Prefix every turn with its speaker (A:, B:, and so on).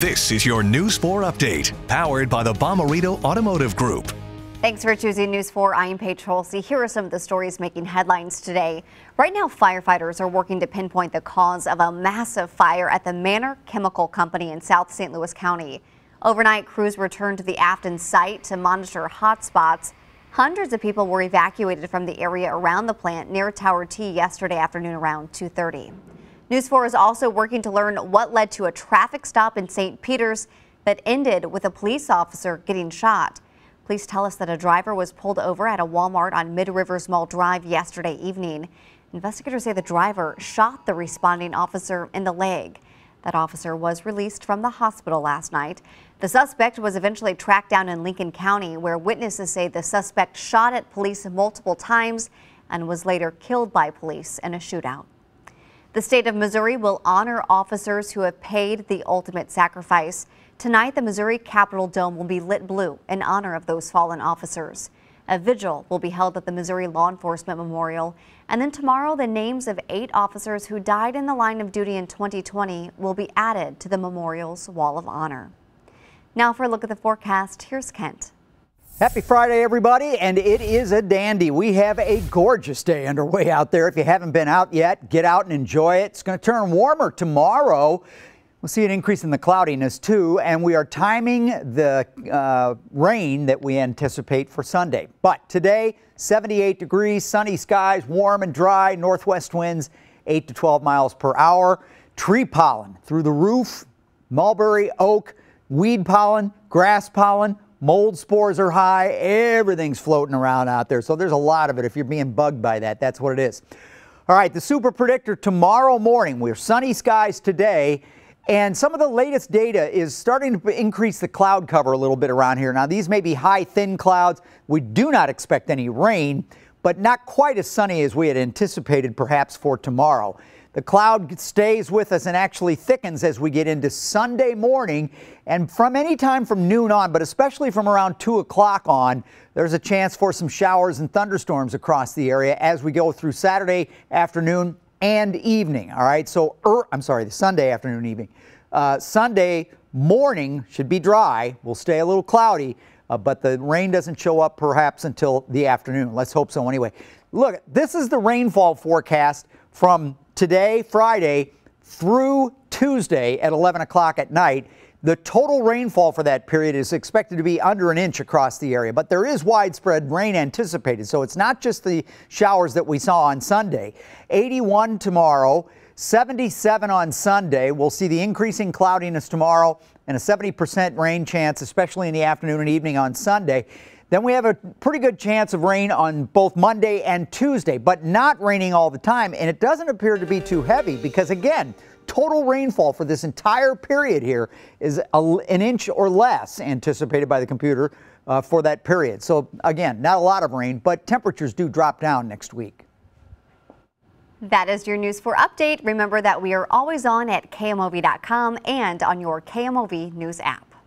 A: This is your News 4 update, powered by the Bomarito Automotive Group.
B: Thanks for choosing News 4. I am Paige Holsey. Here are some of the stories making headlines today. Right now, firefighters are working to pinpoint the cause of a massive fire at the Manor Chemical Company in South St. Louis County. Overnight, crews returned to the Afton site to monitor hot spots. Hundreds of people were evacuated from the area around the plant near Tower T yesterday afternoon around 2.30. News 4 is also working to learn what led to a traffic stop in St. Peter's that ended with a police officer getting shot. Police tell us that a driver was pulled over at a Walmart on Mid Rivers Mall Drive yesterday evening. Investigators say the driver shot the responding officer in the leg. That officer was released from the hospital last night. The suspect was eventually tracked down in Lincoln County, where witnesses say the suspect shot at police multiple times and was later killed by police in a shootout. The state of Missouri will honor officers who have paid the ultimate sacrifice. Tonight, the Missouri Capitol Dome will be lit blue in honor of those fallen officers. A vigil will be held at the Missouri Law Enforcement Memorial. And then tomorrow, the names of eight officers who died in the line of duty in 2020 will be added to the memorial's Wall of Honor. Now for a look at the forecast, here's Kent.
A: Happy Friday, everybody, and it is a dandy. We have a gorgeous day underway out there. If you haven't been out yet, get out and enjoy it. It's going to turn warmer tomorrow. We'll see an increase in the cloudiness too, and we are timing the uh, rain that we anticipate for Sunday. But today, 78 degrees, sunny skies, warm and dry, northwest winds 8 to 12 miles per hour, tree pollen through the roof, mulberry, oak, weed pollen, grass pollen, Mold spores are high. Everything's floating around out there. So there's a lot of it. If you're being bugged by that, that's what it is. All right, the super predictor tomorrow morning. We're sunny skies today. And some of the latest data is starting to increase the cloud cover a little bit around here. Now, these may be high, thin clouds. We do not expect any rain, but not quite as sunny as we had anticipated perhaps for tomorrow. The cloud stays with us and actually thickens as we get into Sunday morning. And from any time from noon on, but especially from around 2 o'clock on, there's a chance for some showers and thunderstorms across the area as we go through Saturday afternoon and evening. All right, so er, I'm sorry, the Sunday afternoon, evening. Uh, Sunday morning should be dry. We'll stay a little cloudy, uh, but the rain doesn't show up perhaps until the afternoon. Let's hope so anyway. Look, this is the rainfall forecast from today, Friday, through Tuesday at 11 o'clock at night. The total rainfall for that period is expected to be under an inch across the area, but there is widespread rain anticipated, so it's not just the showers that we saw on Sunday. 81 tomorrow, 77 on Sunday. We'll see the increasing cloudiness tomorrow and a 70% rain chance, especially in the afternoon and evening on Sunday. Then we have a pretty good chance of rain on both Monday and Tuesday, but not raining all the time. And it doesn't appear to be too heavy because, again, total rainfall for this entire period here is a, an inch or less anticipated by the computer uh, for that period. So, again, not a lot of rain, but temperatures do drop down next week.
B: That is your News for update. Remember that we are always on at KMOV.com and on your KMOV News app.